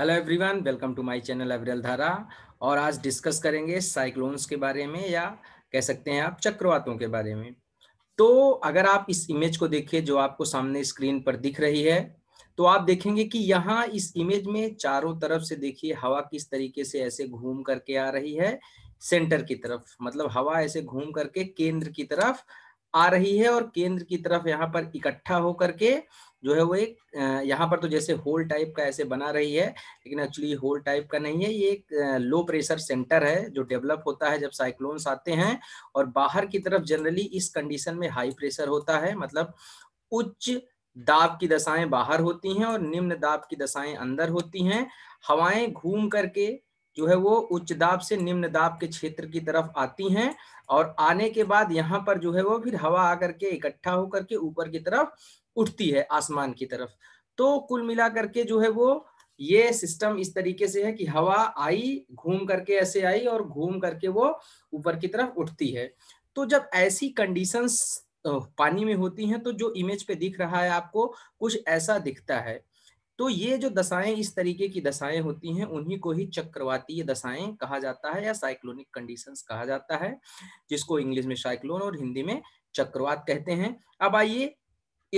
hello everyone welcome to my channel Aviral Dhara और आज discuss करेंगे साइक्लोन्स के बारे में या कह सकते हैं आप चक्रवातों के बारे में तो अगर आप इस इमेज को देखिए जो आपको सामने स्क्रीन पर दिख रही है तो आप देखेंगे कि यहाँ इस इमेज में चारों तरफ से देखिए हवा किस तरीके से ऐसे घूम करके आ रही है सेंटर की तरफ मतलब हवा ऐसे घूम करके केंद्र की तरफ आ रही है और केंद्र की तरफ यहाँ पर इकट्ठा होकर के जो है वो एक यहाँ पर तो जैसे होल टाइप का ऐसे बना रही है लेकिन एक्चुअली होल टाइप का नहीं है ये एक लो प्रेशर सेंटर है जो डेवलप होता है जब साइक्लोन्स आते हैं और बाहर की तरफ जनरली इस कंडीशन में हाई प्रेशर होता है मतलब उच्च दाब की दशाएं बाहर होती हैं और निम्न दाब की दशाएं अंदर होती हैं हवाएं घूम करके जो है वो उच्च दाब से निम्न दाब के क्षेत्र की तरफ आती हैं और आने के बाद यहाँ पर जो है वो फिर हवा आकर के इकट्ठा होकर के ऊपर की तरफ उठती है आसमान की तरफ तो कुल मिला करके जो है वो ये सिस्टम इस तरीके से है कि हवा आई घूम करके ऐसे आई और घूम करके वो ऊपर की तरफ उठती है तो जब ऐसी कंडीशंस पानी में होती हैं तो जो इमेज पे दिख रहा है आपको कुछ ऐसा दिखता है तो ये जो दशाएं इस तरीके की दशाएं होती हैं उन्हीं को ही चक्रवातीय दशाएं कहा जाता है या साइक्लोनिक कंडीशंस कहा जाता है जिसको इंग्लिश में साइक्लोन और हिंदी में चक्रवात कहते हैं अब आइए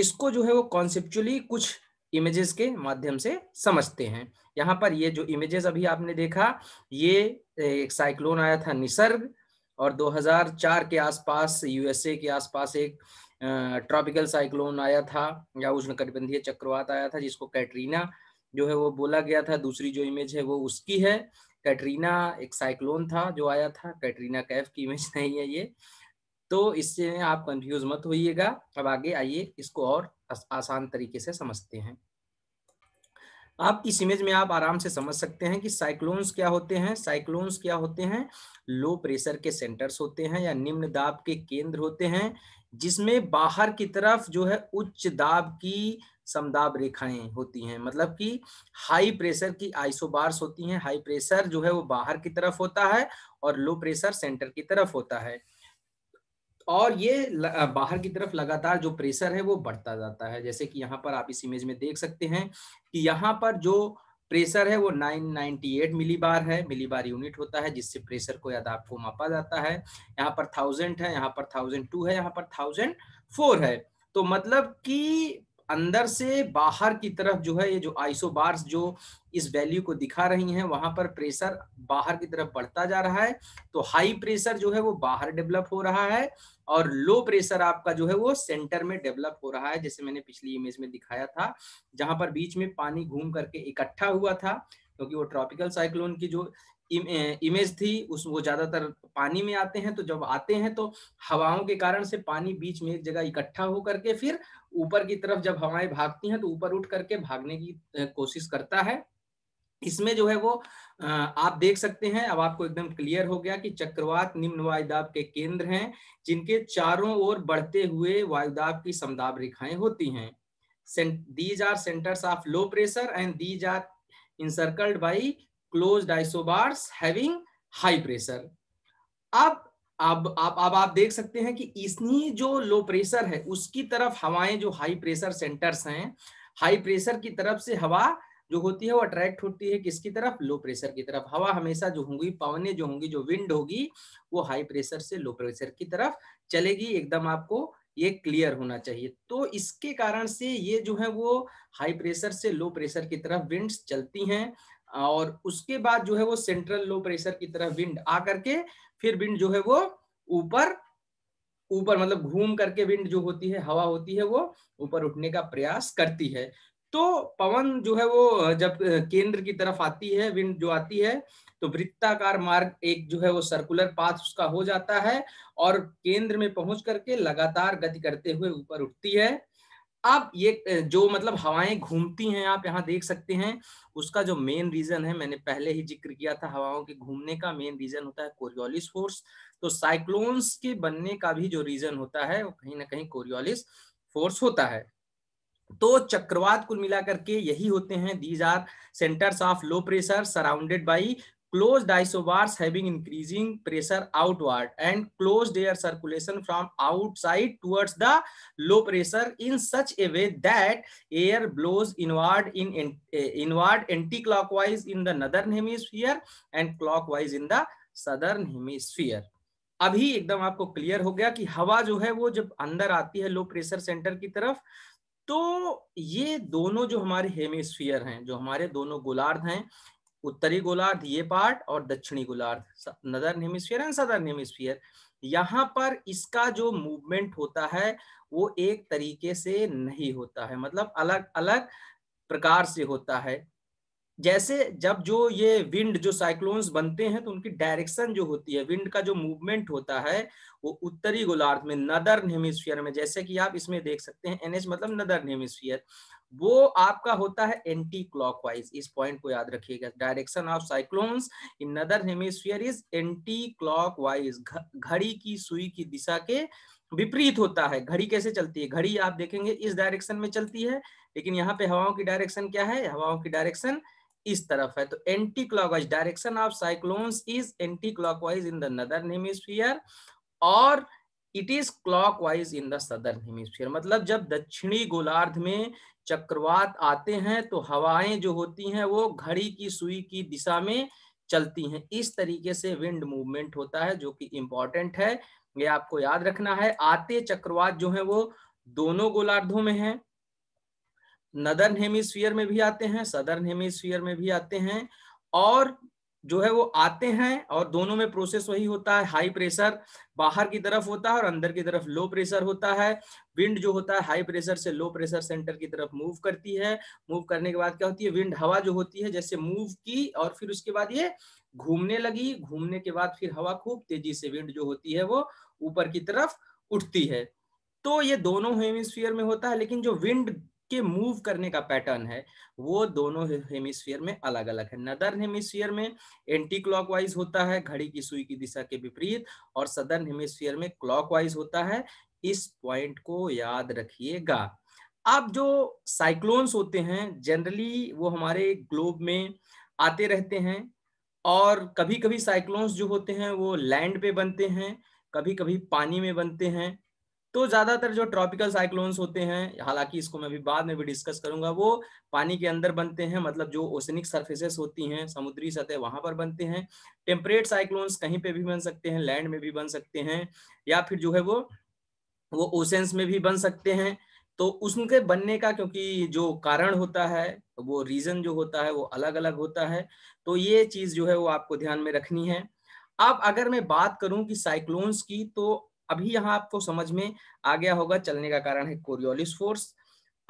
इसको जो है वो कॉन्सेप्चुअली कुछ इमेजेस के माध्यम से समझते हैं यहाँ पर ये जो इमेजेस अभी आपने देखा ये एक साइक्लोन आया था निसर्ग और 2004 के आसपास यूएसए के आसपास एक ट्रॉपिकल साइक्लोन आया था या कटिबंधीय चक्रवात आया था जिसको कैटरीना जो है वो बोला गया था दूसरी जो इमेज है वो उसकी है कैटरीना एक साइक्लोन था जो आया था कैटरीना कैफ की इमेज नहीं है ये तो इससे आप कंफ्यूज मत होइएगा अब आगे आइए इसको और आसान तरीके से समझते हैं आप इस इमेज में आप आराम से समझ सकते हैं कि साइक्लोन्स क्या होते हैं साइक्लोन्स क्या होते हैं लो प्रेशर के सेंटर्स होते हैं या निम्न दाब के केंद्र होते हैं जिसमें बाहर की तरफ जो है उच्च दाब की समदाब रेखाएं होती हैं मतलब कि हाई प्रेशर की आइसोबार्स होती हैं हाई प्रेशर जो है वो बाहर की तरफ होता है और लो प्रेशर सेंटर की तरफ होता है और ये बाहर की तरफ लगातार जो प्रेशर है वो बढ़ता जाता है जैसे कि यहाँ पर आप इस इमेज में देख सकते हैं कि यहाँ पर जो प्रेशर है वो 998 मिलीबार है मिलीबार यूनिट होता है जिससे प्रेशर को याद आपको मापा जाता है यहाँ पर थाउजेंड है यहाँ पर थाउजेंड टू है यहाँ पर थाउजेंड फोर है तो मतलब कि अंदर से बाहर की तरफ जो है ये जो आइसोबार्स जो इस वैल्यू को दिखा रही हैं वहां पर प्रेशर बाहर की तरफ बढ़ता जा रहा है तो हाई प्रेशर जो है वो बाहर डेवलप हो रहा है और लो प्रेशर आपका जो है वो सेंटर में डेवलप हो रहा है जैसे मैंने पिछली इमेज में दिखाया था जहां पर बीच में पानी घूम करके इकट्ठा हुआ था क्योंकि तो वो ट्रॉपिकल साइक्लोन की जो इमेज थी उस वो ज्यादातर पानी में आते हैं तो जब आते हैं तो हवाओं के कारण से पानी बीच में एक जगह इकट्ठा हो करके फिर ऊपर की तरफ जब हवाएं भागती हैं तो ऊपर उठ करके भागने की कोशिश करता है इसमें जो है वो आप देख सकते हैं अब आपको एकदम क्लियर हो गया कि चक्रवात निम्न वायुदाब के केंद्र हैं जिनके चारों ओर बढ़ते हुए वायुदाब की समदाब रेखाएं होती हैं these are centres of low pressure and these are encircled by closed isobars having high pressure अब अब आप अब आप देख सकते हैं कि इसी जो लो प्रेशर है उसकी तरफ हवाएं जो हाई प्रेशर सेंटर्स हैं हाई प्रेशर की तरफ से हवा जो होती है वो अट्रैक्ट होती है किसकी तरफ लो प्रेशर की तरफ हवा हमेशा जो होंगी पवने जो होंगी जो विंड होगी वो हाई प्रेशर से लो प्रेशर की तरफ चलेगी एकदम आपको ये क्लियर होना चाहिए तो इसके कारण से ये जो है वो हाई प्रेशर से लो प्रेशर की तरफ विंड्स चलती हैं और उसके बाद जो है वो सेंट्रल लो प्रेशर की तरफ विंड आ करके फिर विंड जो है वो ऊपर ऊपर मतलब घूम करके विंड जो होती है हवा होती है वो ऊपर उठने का प्रयास करती है तो पवन जो है वो जब केंद्र की तरफ आती है विंड जो आती है तो वृत्ताकार मार्ग एक जो है वो सर्कुलर पाथ उसका हो जाता है और केंद्र में पहुंच करके लगातार गति करते हुए ऊपर उठती है अब ये जो मतलब हवाएं घूमती हैं आप यहाँ देख सकते हैं उसका जो मेन रीजन है मैंने पहले ही जिक्र किया था हवाओं के घूमने का मेन रीजन होता है कोरियोलिस फोर्स तो साइक्लोन्स के बनने का भी जो रीजन होता है वो कहीं ना कहीं कोरियोलिस फोर्स होता है तो चक्रवात कुल मिलाकर के यही होते हैं these are centres of low pressure surrounded by closed isobars having increasing pressure outward and close air circulation from outside towards the low pressure in such a way that air blows inward in, in inward anti-clockwise in the northern hemisphere and clockwise in the southern hemisphere अभी एकदम आपको clear हो गया कि हवा जो है वो जब अंदर आती है लो प्रेशर सेंटर की तरफ तो ये दोनों जो हमारे हेमिस्फीयर हैं जो हमारे दोनों गोलार्ध हैं उत्तरी गोलार्ध ये पार्ट और दक्षिणी गोलार्ध नदर हेमिस्फीयर एंड सदर हेमिस्फीयर यहाँ पर इसका जो मूवमेंट होता है वो एक तरीके से नहीं होता है मतलब अलग अलग प्रकार से होता है जैसे जब जो ये विंड जो साइक्लोन्स बनते हैं तो उनकी डायरेक्शन जो होती है विंड का जो मूवमेंट होता है वो उत्तरी गोलार्ध में नदर हेमिस्फीयर में जैसे कि आप इसमें देख सकते हैं एनएच मतलब नदर हेमिस्फीयर वो आपका होता है एंटी क्लॉकवाइज इस पॉइंट को याद रखिएगा डायरेक्शन ऑफ साइक्लोन्स इन नदर हेमिस्फीयर इज एंटी क्लॉक घड़ी की सुई की दिशा के विपरीत होता है घड़ी कैसे चलती है घड़ी आप देखेंगे इस डायरेक्शन में चलती है लेकिन यहाँ पे हवाओं की डायरेक्शन क्या है हवाओं की डायरेक्शन इस तरफ है तो anti clockwise direction of cyclones is anti clockwise in the northern hemisphere और it is clockwise in the southern hemisphere मतलब जब दक्षिणी गोलार्ध में चक्रवात आते हैं तो हवाएं जो होती हैं वो घड़ी की सुई की दिशा में चलती हैं इस तरीके से विंड मूवमेंट होता है जो कि इंपॉर्टेंट है ये आपको याद रखना है आते चक्रवात जो है वो दोनों गोलार्धों में है नदर्न हेमिस्फीयर में भी आते हैं सदर्न हेमिस्फीयर में भी आते हैं और जो है वो आते हैं और दोनों में प्रोसेस वही होता है हाई प्रेशर बाहर की तरफ होता है और अंदर की तरफ लो प्रेशर होता है विंड जो होता है हाई प्रेशर से लो प्रेशर सेंटर की तरफ मूव करती है मूव करने के बाद क्या होती है विंड हवा जो होती है जैसे मूव की और फिर उसके बाद ये घूमने लगी घूमने के बाद फिर हवा खूब तेजी से विंड जो होती है वो ऊपर की तरफ उठती है तो ये दोनों हेमिस्फीयर में होता है लेकिन जो विंड के मूव करने का पैटर्न है वो दोनों हेमिस्फीयर में अलग अलग है नदर हेमिस्फीयर में एंटी क्लॉकवाइज होता है घड़ी की सुई की दिशा के विपरीत और सदर्न हेमिस्फीयर में क्लॉकवाइज होता है इस पॉइंट को याद रखिएगा अब जो साइक्लोन्स होते हैं जनरली वो हमारे ग्लोब में आते रहते हैं और कभी कभी साइक्लोन्स जो होते हैं वो लैंड पे बनते हैं कभी कभी पानी में बनते हैं तो ज्यादातर जो ट्रॉपिकल साइक्लोन्स होते हैं हालांकि इसको मैं भी बाद में भी डिस्कस करूंगा वो पानी के अंदर बनते हैं मतलब जो ओसनिक सर्फेसेस होती हैं समुद्री सतह वहां पर बनते हैं टेम्परेट साइक्लोन्स कहीं पे भी बन सकते हैं लैंड में भी बन सकते हैं या फिर जो है वो वो ओसेंस में भी बन सकते हैं तो उसके बनने का क्योंकि जो कारण होता है वो रीजन जो होता है वो अलग अलग होता है तो ये चीज जो है वो आपको ध्यान में रखनी है अब अगर मैं बात करूं कि साइक्लोन्स की तो अभी यहाँ आपको समझ में आ गया होगा चलने का कारण है कोरियोलिस फोर्स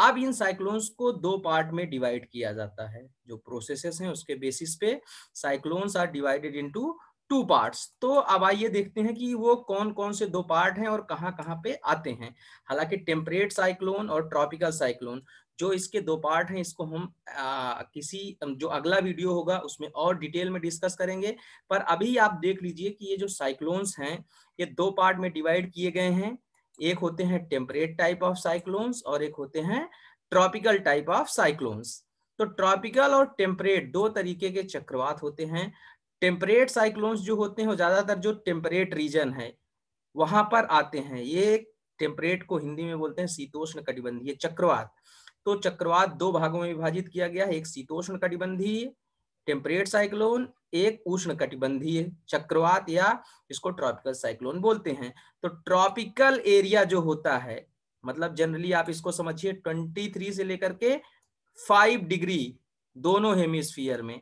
अब इन साइक्लोन्स को दो पार्ट में डिवाइड किया जाता है जो प्रोसेसेस हैं उसके बेसिस पे cyclones are divided into two parts तो अब आइए देखते हैं कि वो कौन कौन से दो पार्ट हैं और कहां कहां पे आते हैं हालांकि टेम्परेट साइक्लोन और ट्रॉपिकल साइक्लोन जो इसके दो पार्ट हैं इसको हम आ, किसी जो अगला वीडियो होगा उसमें और डिटेल में डिस्कस करेंगे पर अभी आप देख लीजिए कि ये जो साइक्लोन्स हैं ये दो पार्ट में डिवाइड किए गए हैं एक होते हैं टेम्परेट टाइप ऑफ साइक्लोन्स और एक होते हैं ट्रॉपिकल टाइप ऑफ साइक्लोन्स तो ट्रॉपिकल और टेम्परेट दो तरीके के चक्रवात होते हैं टेम्परेट साइक्लोन्स जो होते हैं ज्यादातर जो टेम्परेट रीजन है वहां पर आते हैं ये टेम्परेट को हिंदी में बोलते हैं शीतोष्ण कटिबंधीय चक्रवात तो चक्रवात दो भागों में विभाजित किया गया है एक शीतोष्ण कटिबंधीय टेम्परेट साइक्लोन एक उष्ण कटिबंधीय चक्रवात या इसको ट्रॉपिकल साइक्लोन बोलते हैं तो ट्रॉपिकल एरिया जो होता है मतलब जनरली आप इसको समझिए 23 से लेकर के 5 डिग्री दोनों हेमिस्फीयर में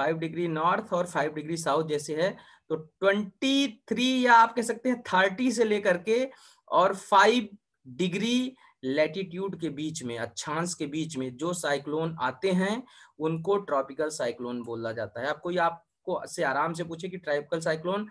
5 डिग्री नॉर्थ और 5 डिग्री साउथ जैसे है तो 23 या आप कह सकते हैं 30 से लेकर के और 5 डिग्री लेटीट्यूड के बीच में अच्छांश के बीच में जो साइक्लोन आते हैं उनको ट्रॉपिकल साइक्लोन बोला जाता है आपको आपको से आराम से पूछे कि ट्रॉपिकल साइक्लोन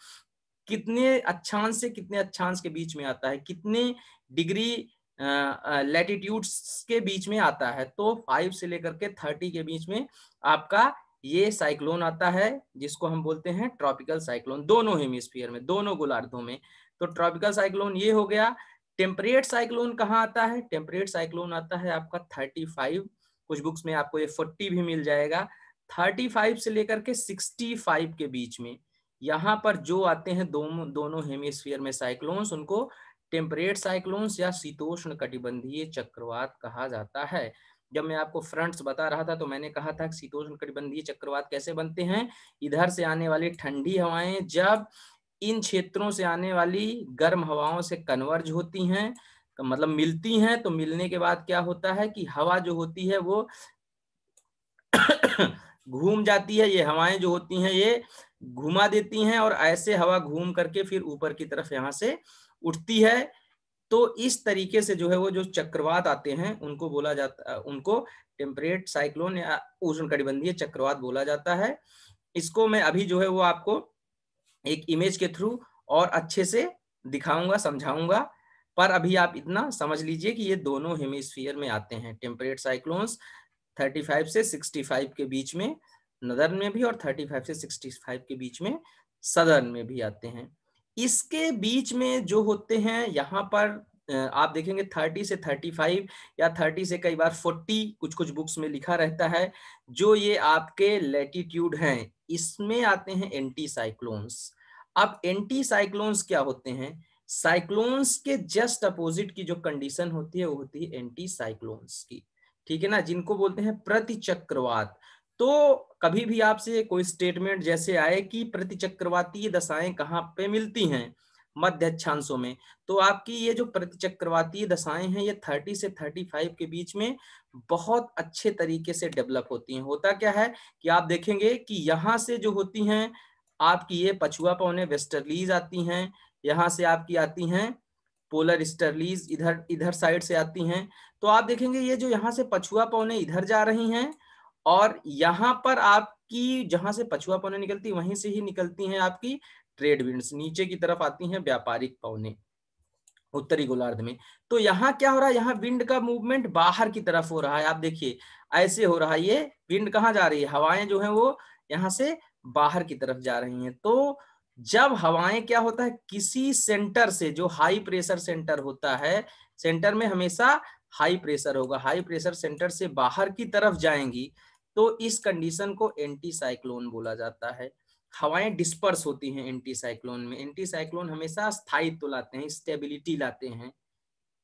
कितने अच्छांश से कितने अच्छांश के बीच में आता है कितने डिग्री लैटिट्यूड्स के बीच में आता है तो फाइव से लेकर के थर्टी के बीच में आपका ये साइक्लोन आता है जिसको हम बोलते हैं ट्रॉपिकल साइक्लोन दोनों हेमिस्फीयर में दोनों गोलार्धों में तो ट्रॉपिकल साइक्लोन ये हो गया टेम्परेट साइक्लोन कहाँ आता है टेम्परेट साइक्लोन आता है आपका थर्टी फाइव कुछ बुक्स में आपको ये फोर्टी भी मिल जाएगा थर्टी फाइव से लेकर के सिक्सटी फाइव के बीच में यहाँ पर जो आते हैं दोनों दोनों हेमिस्फीयर में साइक्लोन्स उनको टेम्परेट साइक्लोन्स या शीतोष्ण कटिबंधीय चक्रवात कहा जाता है जब मैं आपको फ्रंट्स बता रहा था तो मैंने कहा था शीतोष्ण कटिबंधीय चक्रवात कैसे बनते हैं इधर से आने वाली ठंडी हवाएं जब इन क्षेत्रों से आने वाली गर्म हवाओं से कन्वर्ज होती हैं तो मतलब मिलती हैं तो मिलने के बाद क्या होता है कि हवा जो होती है वो घूम जाती है ये हवाएं जो होती हैं ये घुमा देती हैं और ऐसे हवा घूम करके फिर ऊपर की तरफ यहाँ से उठती है तो इस तरीके से जो है वो जो चक्रवात आते हैं उनको बोला जाता उनको टेम्परेट साइक्लोन या उष्ण कटिबंधीय चक्रवात बोला जाता है इसको मैं अभी जो है वो आपको एक इमेज के थ्रू और अच्छे से दिखाऊंगा समझाऊंगा पर अभी आप इतना समझ लीजिए कि ये दोनों हेमिस्फीयर में आते हैं टेम्परेट साइक्लोन्स 35 से 65 के बीच में नदर में भी और 35 से 65 के बीच में सदर्न में भी आते हैं इसके बीच में जो होते हैं यहाँ पर आप देखेंगे थर्टी से थर्टी फाइव या थर्टी से कई बार फोर्टी कुछ कुछ बुक्स में लिखा रहता है जो ये आपके लेटीट्यूड हैं इसमें आते हैं एंटी साइक्लोन्स अब एंटी साइक्लोन्स क्या होते हैं साइक्लोन्स के जस्ट अपोजिट की जो कंडीशन होती है वो होती है एंटी साइक्लोन्स की ठीक है ना जिनको बोलते हैं प्रतिचक्रवात तो कभी भी आपसे कोई स्टेटमेंट जैसे आए कि चक्रवाती दशाएं कहाँ पे मिलती हैं मध्य अक्षांशों में तो आपकी ये जो प्रतिचक्रवातीय दशाएं हैं ये 30 से 35 के बीच में बहुत अच्छे तरीके से डेवलप होती हैं होता क्या है कि आप देखेंगे कि यहाँ से जो होती हैं आपकी ये पछुआ पौने वेस्टर्लीज आती हैं यहाँ से आपकी आती हैं पोलर स्टर्लीज इधर इधर साइड से आती हैं तो आप देखेंगे ये जो यहाँ से पछुआ पौने इधर जा रही हैं और यहाँ पर आपकी जहां से पछुआ पौने निकलती वहीं से ही निकलती हैं आपकी ट्रेड विंड्स नीचे की तरफ आती हैं व्यापारिक पवने उत्तरी गोलार्ध में तो यहाँ क्या हो रहा है यहाँ विंड का मूवमेंट बाहर की तरफ हो रहा है आप देखिए ऐसे हो रहा है ये विंड कहाँ जा रही है हवाएं जो है वो यहाँ से बाहर की तरफ जा रही हैं तो जब हवाएं क्या होता है किसी सेंटर से जो हाई प्रेशर सेंटर होता है सेंटर में हमेशा हाई प्रेशर होगा हाई प्रेशर सेंटर से बाहर की तरफ जाएंगी तो इस कंडीशन को एंटी साइक्लोन बोला जाता है हवाएं डिस्पर्स होती हैं एंटी साइक्लोन में एंटी साइक्लोन हमेशा स्थायित्व लाते हैं स्टेबिलिटी लाते हैं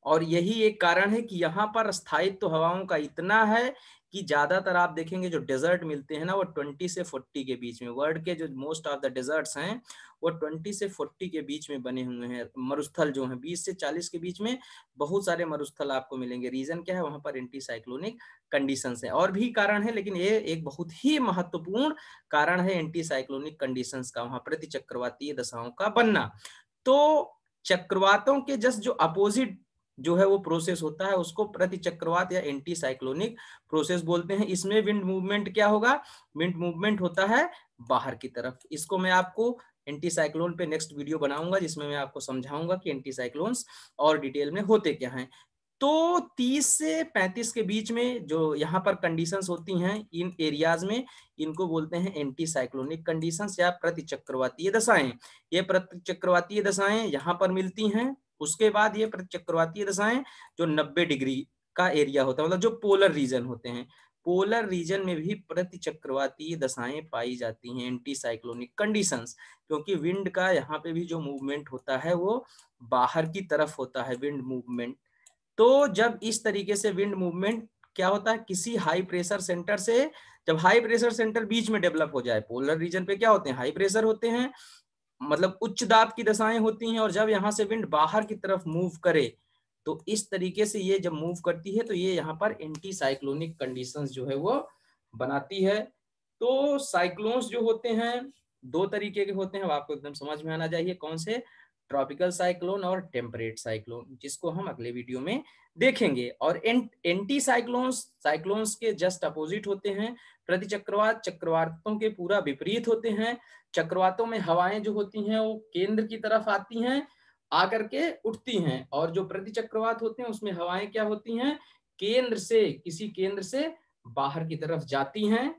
और यही एक कारण है कि यहाँ पर स्थायित्व तो हवाओं का इतना है कि ज्यादातर आप देखेंगे जो डेजर्ट मिलते हैं ना वो 20 से 40 के बीच में वर्ल्ड के जो मोस्ट ऑफ द डेजर्ट्स हैं वो 20 से 40 के बीच में बने हुए हैं मरुस्थल जो हैं 20 से 40 के बीच में बहुत सारे मरुस्थल आपको मिलेंगे रीजन क्या है वहां पर एंटी साइक्लोनिक कंडीशन है और भी कारण है लेकिन ये एक बहुत ही महत्वपूर्ण कारण है एंटी साइक्लोनिक कंडीशन का वहां प्रति चक्रवातीय दशाओं का बनना तो चक्रवातों के जस्ट जो अपोजिट जो है वो प्रोसेस होता है उसको प्रति चक्रवात या एंटी साइक्लोनिक प्रोसेस बोलते हैं इसमें विंड मूवमेंट क्या होगा विंड मूवमेंट होता है बाहर की तरफ इसको मैं आपको एंटी साइक्लोन पे नेक्स्ट वीडियो बनाऊंगा जिसमें मैं आपको समझाऊंगा कि एंटी साइक्लोन्स और डिटेल में होते क्या हैं तो 30 से 35 के बीच में जो यहाँ पर कंडीशंस होती हैं इन एरियाज में इनको बोलते हैं एंटी साइक्लोनिक कंडीशंस या प्रतिचक्रवातीय दशाएं ये प्रतिचक्रवातीय दशाएं यहाँ पर मिलती हैं उसके बाद ये चक्रवातीय दशाएं जो 90 डिग्री का एरिया होता है मतलब जो पोलर रीजन होते हैं पोलर रीजन में भी प्रति चक्रवाती दशाएं पाई जाती हैं एंटी साइक्लोनिक कंडीशंस क्योंकि विंड का यहाँ पे भी जो मूवमेंट होता है वो बाहर की तरफ होता है विंड मूवमेंट तो जब इस तरीके से विंड मूवमेंट क्या होता है किसी हाई प्रेशर सेंटर से जब हाई प्रेशर सेंटर बीच में डेवलप हो जाए पोलर रीजन पे क्या होते हैं हाई प्रेशर होते हैं मतलब उच्च दाब की दशाएं होती हैं और जब यहाँ से विंड बाहर की तरफ मूव करे तो इस तरीके से ये जब मूव करती है तो ये यहाँ पर एंटी साइक्लोनिक कंडीशंस जो है वो बनाती है तो साइक्लोन्स जो होते हैं दो तरीके के होते हैं आपको एकदम समझ में आना चाहिए कौन से ट्रॉपिकल साइक्लोन और टेम्परेट साइक्लोन जिसको हम अगले वीडियो में देखेंगे और एं, एंटी साइक्लोन्स साइक्लोन्स के जस्ट अपोजिट होते हैं प्रति चक्रवात चक्रवातों के पूरा विपरीत होते हैं चक्रवातों में हवाएं जो होती हैं वो केंद्र की तरफ आती हैं आकर के उठती हैं और जो प्रति चक्रवात होते हैं उसमें हवाएं क्या होती हैं केंद्र से किसी केंद्र से बाहर की तरफ जाती हैं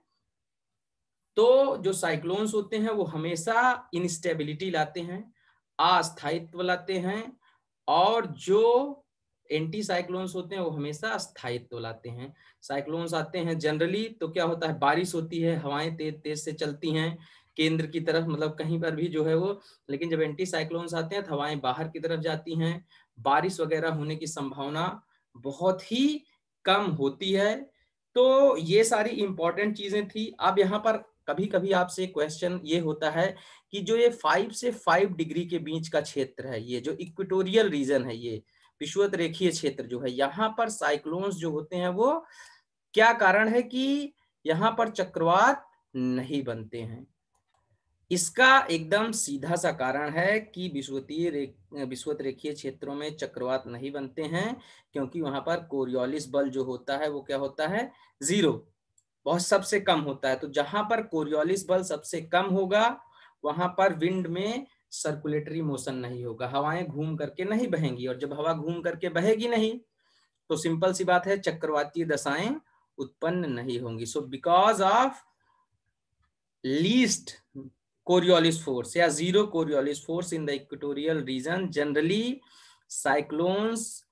तो जो साइक्लोन्स होते हैं वो हमेशा इनस्टेबिलिटी लाते हैं अस्थायित्व लाते हैं और जो एंटी साइक्लोन्स होते हैं वो हमेशा अस्थायित्व लाते हैं साइक्लोन्स आते हैं जनरली तो क्या होता है बारिश होती है हवाएं तेज तेज से चलती हैं केंद्र की तरफ मतलब कहीं पर भी जो है वो लेकिन जब एंटी साइक्लोन्स आते हैं तो हवाएं बाहर की तरफ जाती हैं बारिश वगैरह होने की संभावना बहुत ही कम होती है तो ये सारी इंपॉर्टेंट चीजें थी अब यहाँ पर कभी कभी आपसे क्वेश्चन ये होता है कि जो ये फाइव से फाइव डिग्री के बीच का क्षेत्र है ये जो इक्विटोरियल रीजन है ये विश्वत रेखीय क्षेत्र जो है यहाँ पर साइक्लोन्स जो होते हैं वो क्या कारण है कि यहाँ पर चक्रवात नहीं बनते हैं इसका एकदम सीधा सा कारण है कि विश्वतीय रे, विश्वत रेखीय क्षेत्रों में चक्रवात नहीं बनते हैं क्योंकि वहां पर कोरियोलिस बल जो होता है वो क्या होता है जीरो बहुत सबसे कम होता है तो जहां पर कोरियोलिस बल सबसे कम होगा वहां पर विंड में सर्कुलेटरी मोशन नहीं होगा हवाएं घूम करके नहीं बहेंगी और जब हवा घूम करके बहेगी नहीं तो सिंपल सी बात है चक्रवातीय दशाएं उत्पन्न नहीं होंगी so because of least Coriolis force yeah zero Coriolis force in the equatorial region generally cyclones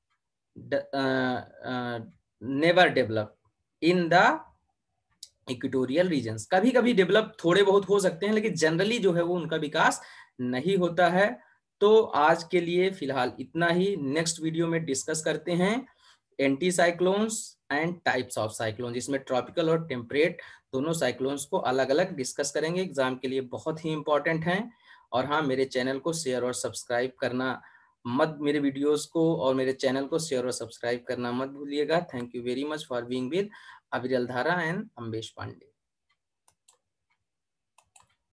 uh, uh, never develop in the equatorial region कभी कभी डेवलप थोड़े बहुत हो सकते हैं लेकिन जनरली जो है वो उनका विकास नहीं होता है तो आज के लिए फिलहाल इतना ही नेक्स्ट वीडियो में डिस्कस करते हैं anti cyclones and types of cyclones जिसमें ट्रॉपिकल और टेम्परेट दोनों साइक्लोन्स को अलग अलग डिस्कस करेंगे एग्जाम के लिए बहुत ही इंपॉर्टेंट हैं और हाँ मेरे चैनल को शेयर और सब्सक्राइब करना मत मेरे वीडियोस को और मेरे चैनल को शेयर और सब्सक्राइब करना मत भूलिएगा thank you very much for being with Aviral Dhara and Ambesh Pandey